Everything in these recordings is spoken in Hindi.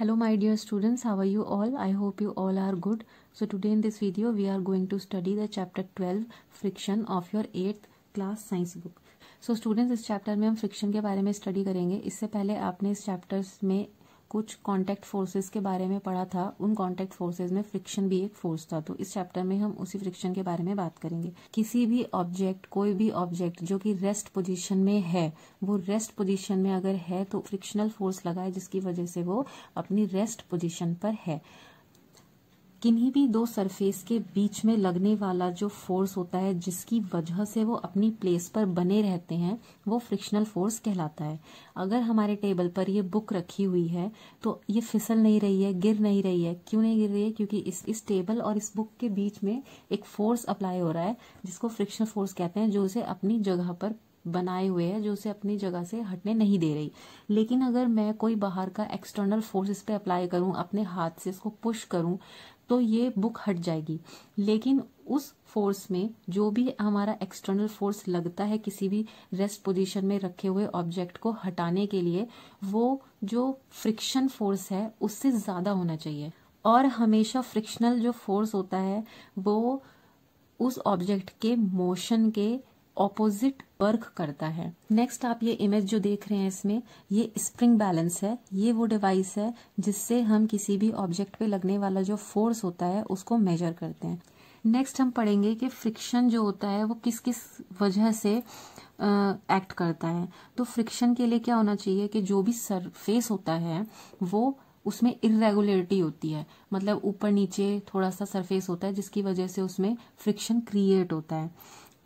hello my dear students how are you all i hope you all are good so today in this video we are going to study the chapter 12 friction of your 8th class science book so so, students इस चैप्टर में हम फ्रिक्शन के बारे में स्टडी करेंगे इससे पहले आपने इस चैप्टर्स में कुछ कांटेक्ट फोर्सेस के बारे में पढ़ा था उन कांटेक्ट फोर्सेस में फ्रिक्शन भी एक फोर्स था तो इस चैप्टर में हम उसी फ्रिक्शन के बारे में बात करेंगे किसी भी ऑब्जेक्ट कोई भी ऑब्जेक्ट जो कि रेस्ट पोजीशन में है वो रेस्ट पोजीशन में अगर है तो फ्रिक्शनल फोर्स लगाए जिसकी वजह से वो अपनी रेस्ट पोजिशन पर है किन्हीं भी दो सरफेस के बीच में लगने वाला जो फोर्स होता है जिसकी वजह से वो अपनी प्लेस पर बने रहते हैं वो फ्रिक्शनल फोर्स कहलाता है अगर हमारे टेबल पर ये बुक रखी हुई है तो ये फिसल नहीं रही है गिर नहीं रही है क्यों नहीं गिर रही है क्योंकि इस इस टेबल और इस बुक के बीच में एक फोर्स अप्लाई हो रहा है जिसको फ्रिक्शनल फोर्स कहते हैं जो उसे अपनी जगह पर बनाए हुए है जो उसे अपनी जगह से हटने नहीं दे रही लेकिन अगर मैं कोई बाहर का एक्सटर्नल फोर्स इस पर अप्लाई करूं अपने हाथ से इसको पुश करूं तो ये बुक हट जाएगी लेकिन उस फोर्स में जो भी हमारा एक्सटर्नल फोर्स लगता है किसी भी रेस्ट पोजीशन में रखे हुए ऑब्जेक्ट को हटाने के लिए वो जो फ्रिक्शन फोर्स है उससे ज़्यादा होना चाहिए और हमेशा फ्रिक्शनल जो फोर्स होता है वो उस ऑब्जेक्ट के मोशन के ऑपोजिट वर्क करता है नेक्स्ट आप ये इमेज जो देख रहे हैं इसमें ये स्प्रिंग बैलेंस है ये वो डिवाइस है जिससे हम किसी भी ऑब्जेक्ट पे लगने वाला जो फोर्स होता है उसको मेजर करते हैं नेक्स्ट हम पढ़ेंगे कि फ्रिक्शन जो होता है वो किस किस वजह से एक्ट करता है तो फ्रिक्शन के लिए क्या होना चाहिए कि जो भी सरफेस होता है वो उसमें इरेगुलरिटी होती है मतलब ऊपर नीचे थोड़ा सा सरफेस होता है जिसकी वजह से उसमें फ्रिक्शन क्रिएट होता है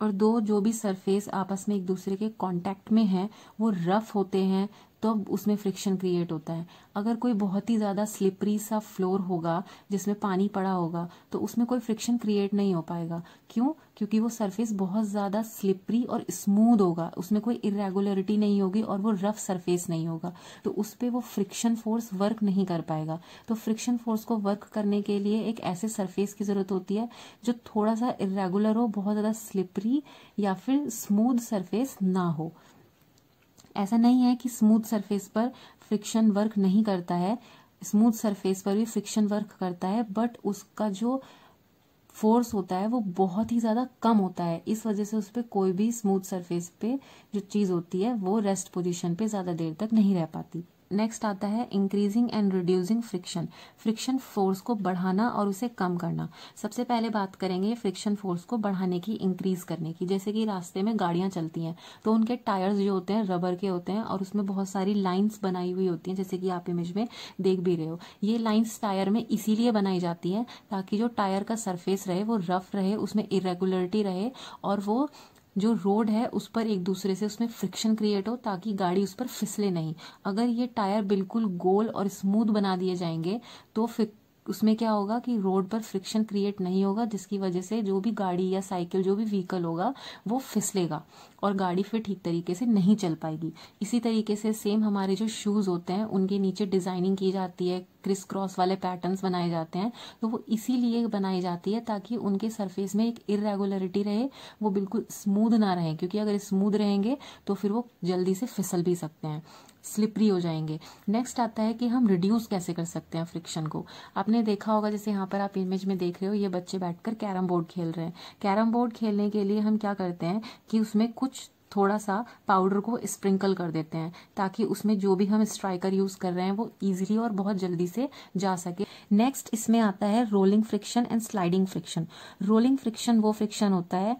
और दो जो भी सरफेस आपस में एक दूसरे के कांटेक्ट में हैं वो रफ़ होते हैं तो अब उसमें फ्रिक्शन क्रिएट होता है अगर कोई बहुत ही ज़्यादा स्लिपरी सा फ्लोर होगा जिसमें पानी पड़ा होगा तो उसमें कोई फ्रिक्शन क्रिएट नहीं हो पाएगा क्यों क्योंकि वो सरफेस बहुत ज़्यादा स्लिपरी और स्मूद होगा उसमें कोई इरेगुलरिटी नहीं होगी और वो रफ सरफेस नहीं होगा तो उस पर वो फ्रिक्शन फोर्स वर्क नहीं कर पाएगा तो फ्रिक्शन फोर्स को वर्क करने के लिए एक ऐसे सरफेस की ज़रूरत होती है जो थोड़ा सा इरेगुलर हो बहुत ज़्यादा स्लिपरी या फिर स्मूद सरफेस ना हो ऐसा नहीं है कि स्मूथ सरफेस पर फ्रिक्शन वर्क नहीं करता है स्मूथ सरफेस पर भी फ्रिक्शन वर्क करता है बट उसका जो फोर्स होता है वो बहुत ही ज़्यादा कम होता है इस वजह से उस पर कोई भी स्मूथ सरफेस पे जो चीज़ होती है वो रेस्ट पोजीशन पे ज़्यादा देर तक नहीं रह पाती नेक्स्ट आता है increasing and reducing friction friction force को बढ़ाना और उसे कम करना सबसे पहले बात करेंगे फ्रिक्शन फोर्स को बढ़ाने की इंक्रीज करने की जैसे कि रास्ते में गाड़ियां चलती हैं तो उनके टायर्स जो होते हैं रबर के होते हैं और उसमें बहुत सारी लाइन्स बनाई हुई होती हैं जैसे कि आप इमेज में देख भी रहे हो ये लाइन्स टायर में इसीलिए बनाई जाती है ताकि जो टायर का सरफेस रहे वो रफ रहे उसमें इरेगुलरिटी रहे और वो जो रोड है उस पर एक दूसरे से उसमें फ्रिक्शन क्रिएट हो ताकि गाड़ी उस पर फिसले नहीं अगर ये टायर बिल्कुल गोल और स्मूथ बना दिए जाएंगे तो फिर उसमें क्या होगा कि रोड पर फ्रिक्शन क्रिएट नहीं होगा जिसकी वजह से जो भी गाड़ी या साइकिल जो भी व्हीकल होगा वो फिसलेगा और गाड़ी फिर ठीक तरीके से नहीं चल पाएगी इसी तरीके से सेम हमारे जो शूज़ होते हैं उनके नीचे डिज़ाइनिंग की जाती है क्रिस क्रॉस वाले पैटर्न्स बनाए जाते हैं तो वो इसीलिए बनाई जाती है ताकि उनके सरफेस में एक इरेगुलरिटी रहे वो बिल्कुल स्मूद ना रहे क्योंकि अगर स्मूद रहेंगे तो फिर वो जल्दी से फिसल भी सकते हैं स्लिपरी हो जाएंगे नेक्स्ट आता है कि हम रिड्यूस कैसे कर सकते हैं फ्रिक्शन को आपने देखा होगा जैसे यहाँ पर आप इमेज में देख रहे हो ये बच्चे बैठकर कैरम बोर्ड खेल रहे हैं कैरम बोर्ड खेलने के लिए हम क्या करते हैं कि उसमें कुछ थोड़ा सा पाउडर को स्प्रिंकल कर देते हैं ताकि उसमें जो भी हम स्ट्राइकर यूज कर रहे हैं वो इजीली और बहुत जल्दी से जा सके नेक्स्ट इसमें आता है rolling friction and sliding friction rolling friction वो फ्रिक्शन होता है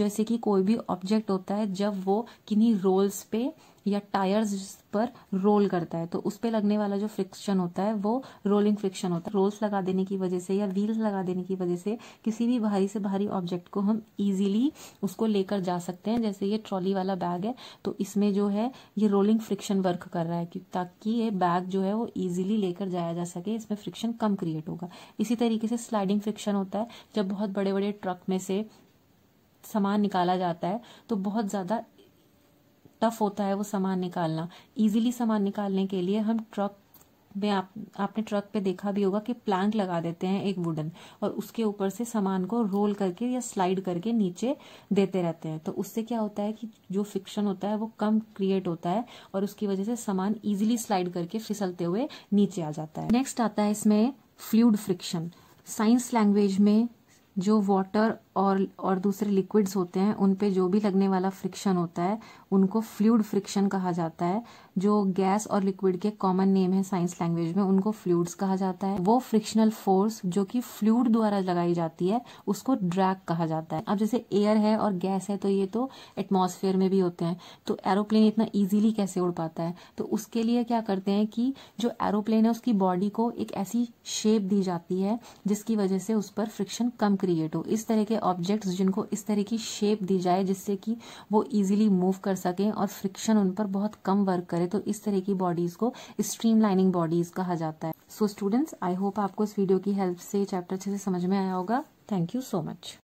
जैसे कि कोई भी ऑब्जेक्ट होता है जब वो किन्हीं रोल्स पे या टायर्स पर रोल करता है तो उस पर लगने वाला जो फ्रिक्शन होता है वो रोलिंग फ्रिक्शन होता है रोल्स लगा देने की वजह से या व्हील्स लगा देने की वजह से किसी भी भारी से भारी ऑब्जेक्ट को हम इजीली उसको लेकर जा सकते हैं जैसे ये ट्रॉली वाला बैग है तो इसमें जो है ये रोलिंग फ्रिक्शन वर्क कर रहा है ताकि ये बैग जो है वो ईजिली लेकर जाया जा सके इसमें फ्रिक्शन कम क्रिएट होगा इसी तरीके से स्लाइडिंग फ्रिक्शन होता है जब बहुत बड़े बड़े ट्रक में से सामान निकाला जाता है तो बहुत ज़्यादा टफ होता है वो सामान निकालना इजीली सामान निकालने के लिए हम ट्रक में आप आपने ट्रक पे देखा भी होगा कि प्लैंक लगा देते हैं एक वुडन और उसके ऊपर से सामान को रोल करके या स्लाइड करके नीचे देते रहते हैं तो उससे क्या होता है कि जो फिक्शन होता है वो कम क्रिएट होता है और उसकी वजह से सामान इजिली स्लाइड करके फिसलते हुए नीचे आ जाता है नेक्स्ट आता है इसमें फ्लूड फ्रिक्शन साइंस लैंग्वेज में जो वाटर और और दूसरे लिक्विड्स होते हैं उन पे जो भी लगने वाला फ्रिक्शन होता है उनको फ्लूड फ्रिक्शन कहा जाता है जो गैस और लिक्विड के कॉमन नेम है साइंस लैंग्वेज में उनको फ्लूड्स कहा जाता है वो फ्रिक्शनल फोर्स जो कि फ्लूड द्वारा लगाई जाती है उसको ड्रैग कहा जाता है अब जैसे एयर है और गैस है तो ये तो एटमोसफेयर में भी होते हैं तो एरोप्लेन इतना ईजिली कैसे उड़ पाता है तो उसके लिए क्या करते हैं कि जो एरोप्लेन है उसकी बॉडी को एक ऐसी शेप दी जाती है जिसकी वजह से उस पर फ्रिक्शन कम क्रिएट हो इस तरह के ऑब्जेक्ट्स जिनको इस तरह की शेप दी जाए जिससे कि वो इजीली मूव कर सकें और फ्रिक्शन उन पर बहुत कम वर्क करे तो इस तरह की बॉडीज को स्ट्रीम लाइनिंग बॉडीज कहा जाता है सो स्टूडेंट्स आई होप आपको इस वीडियो की हेल्प से चैप्टर अच्छे से समझ में आया होगा थैंक यू सो मच